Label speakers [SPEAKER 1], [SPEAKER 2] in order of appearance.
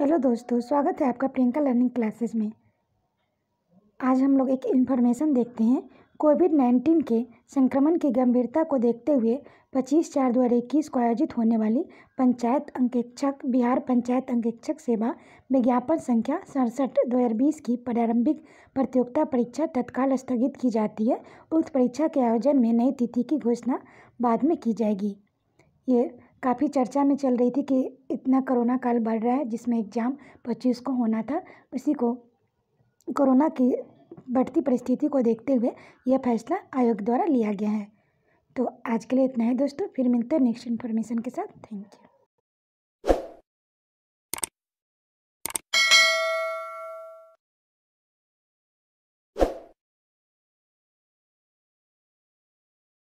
[SPEAKER 1] hello दोस्तों स्वागत है आपका प्रियंका लर्निंग क्लासेस में आज हम लोग एक इन्फॉर्मेशन देखते हैं कोविड नाइन्टीन के संक्रमण की गंभीरता को देखते हुए पच्चीस चार दो इक्कीस को आयोजित होने वाली पंचायत अंकेक्षक बिहार पंचायत अंकेक्षक सेवा विज्ञापन संख्या सड़सठ दो हज़ार बीस की प्रारंभिक प्रतियोगिता परीक्षा तत्काल स्थगित की जाती है उक्त परीक्षा के आयोजन में नई तिथि की घोषणा बाद में की जाएगी ये काफ़ी चर्चा में चल रही थी कि इतना कोरोना काल बढ़ रहा है जिसमें एग्ज़ाम पच्चीस को होना था उसी को कोरोना की बढ़ती परिस्थिति को देखते हुए यह फैसला आयोग द्वारा लिया गया है तो आज के लिए इतना ही दोस्तों फिर मिलते हैं नेक्स्ट इन्फॉर्मेशन के साथ थैंक यू